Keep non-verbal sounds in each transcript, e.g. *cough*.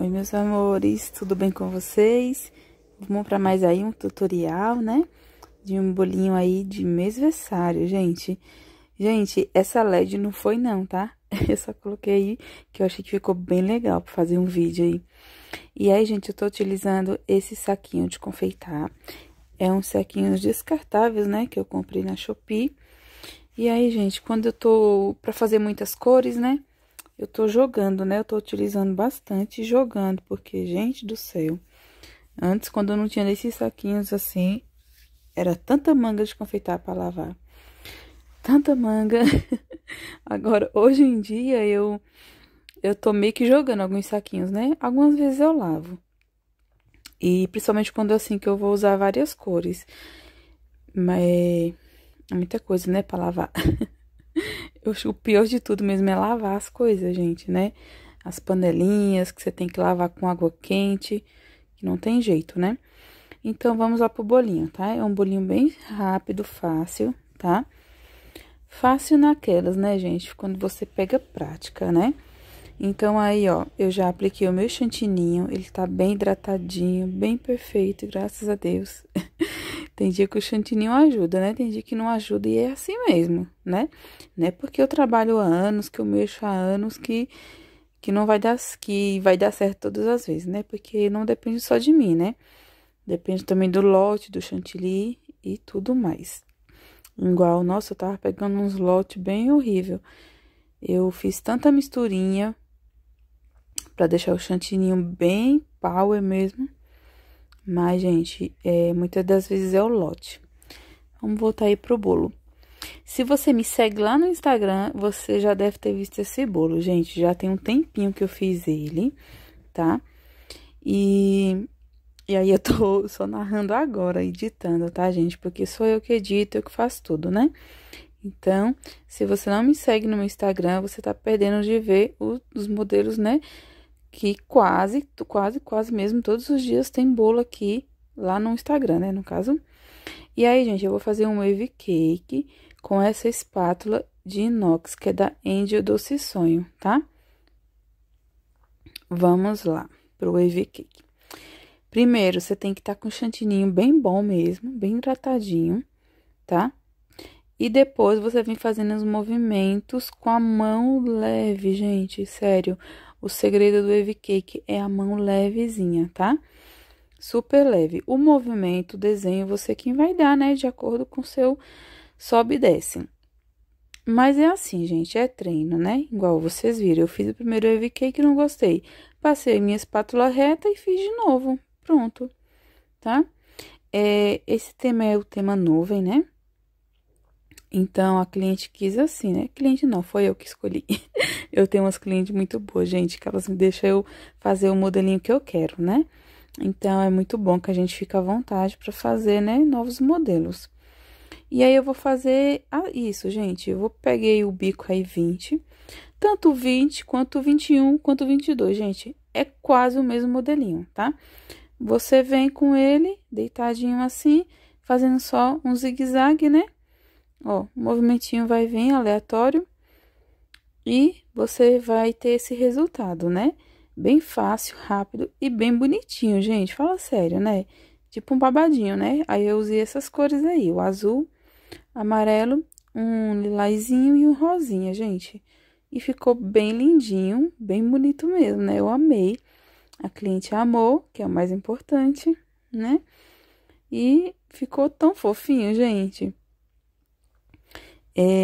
Oi, meus amores, tudo bem com vocês? Vamos para mais aí um tutorial, né? De um bolinho aí de mêsversário, gente. Gente, essa LED não foi não, tá? *laughs* Eu só coloquei aí, que eu achei que ficou bem legal para fazer um vídeo aí. E aí, gente, eu tô utilizando esse saquinho de confeitar. É um saquinho descartáveis, né? Que eu comprei na Shopee. E aí, gente, quando eu tô para fazer muitas cores, né? eu tô jogando, né? Eu tô utilizando bastante jogando, porque, gente do céu, antes, quando eu não tinha esses saquinhos assim, era tanta manga de confeitar para lavar. Tanta manga. *laughs* Agora, hoje em dia, eu, eu tô meio que jogando alguns saquinhos, né? Algumas vezes eu lavo. E principalmente quando, é assim, que eu vou usar várias cores. Mas é muita coisa, né, pra lavar. *laughs* o pior de tudo mesmo é lavar as coisas, gente, né? As panelinhas que você tem que lavar com água quente, que não tem jeito, né? Então, vamos lá pro bolinho, tá? É um bolinho bem rápido, fácil, tá? Fácil naquelas, né, gente? Quando você pega prática, né? Então, aí, ó, eu já apliquei o meu chantininho, ele tá bem hidratadinho, bem perfeito, graças a Deus. *laughs* Tem dia que o chantininho ajuda, né? Tem dia que não ajuda e é assim mesmo, né? Não é porque eu trabalho há anos, que eu mexo há anos, que, que não vai dar, que vai dar certo todas as vezes, né? Porque não depende só de mim, né? Depende também do lote, do chantilly e tudo mais. Igual, nossa, eu tava pegando uns lotes bem horrível. Eu fiz tanta misturinha para deixar o chantininho bem power mesmo. Mas, gente, é, muitas das vezes é o lote. Vamos voltar aí pro bolo. Se você me segue lá no Instagram, você já deve ter visto esse bolo, gente. Já tem um tempinho que eu fiz ele, tá? E, e aí eu tô *laughs* só narrando agora, editando, tá, gente? Porque sou eu que edito, eu que faço tudo, né? Então, se você não me segue no meu Instagram, você tá perdendo de ver o, os modelos, né? que quase, quase, quase mesmo todos os dias tem bolo aqui lá no Instagram, né, no caso. E aí, gente, eu vou fazer um wave cake com essa espátula de inox, que é da Angel Doce Sonho, tá? Vamos lá pro wave cake. Primeiro, você tem que estar tá com o chantininho bem bom mesmo, bem hidratadinho, tá? E depois você vem fazendo os movimentos com a mão leve, gente, sério. O segredo do Wave Cake é a mão levezinha, tá? Super leve. O movimento, o desenho, você é quem vai dar, né? De acordo com o seu sobe e desce. Mas é assim, gente, é treino, né? Igual vocês viram, eu fiz o primeiro Wave Cake e não gostei. Passei minha espátula reta e fiz de novo. Pronto, tá? É, esse tema é o tema nuvem, né? Então a cliente quis assim, né? Cliente não, foi eu que escolhi. *laughs* eu tenho umas clientes muito boas, gente, que elas me deixam eu fazer o modelinho que eu quero, né? Então é muito bom que a gente fica à vontade para fazer, né, novos modelos. E aí eu vou fazer ah, isso, gente. Eu vou peguei o bico aí 20, tanto 20 quanto 21, quanto 22, gente. É quase o mesmo modelinho, tá? Você vem com ele deitadinho assim, fazendo só um zigue-zague, né? Ó, o movimentinho vai vir aleatório e você vai ter esse resultado, né? Bem fácil, rápido e bem bonitinho, gente. Fala sério, né? Tipo um babadinho, né? Aí eu usei essas cores aí, o azul, amarelo, um lilazinho e um rosinha, gente. E ficou bem lindinho, bem bonito mesmo, né? Eu amei. A cliente amou, que é o mais importante, né? E ficou tão fofinho, gente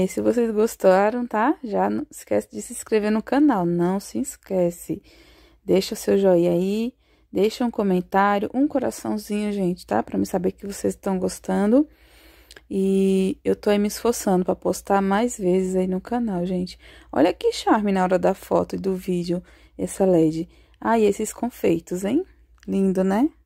se vocês gostaram, tá? Já não esquece de se inscrever no canal, não se esquece. Deixa o seu joinha aí, deixa um comentário, um coraçãozinho, gente, tá? Para me saber que vocês estão gostando. E eu tô aí me esforçando para postar mais vezes aí no canal, gente. Olha que charme na hora da foto e do vídeo, essa LED. Ah, e esses confeitos, hein? Lindo, né?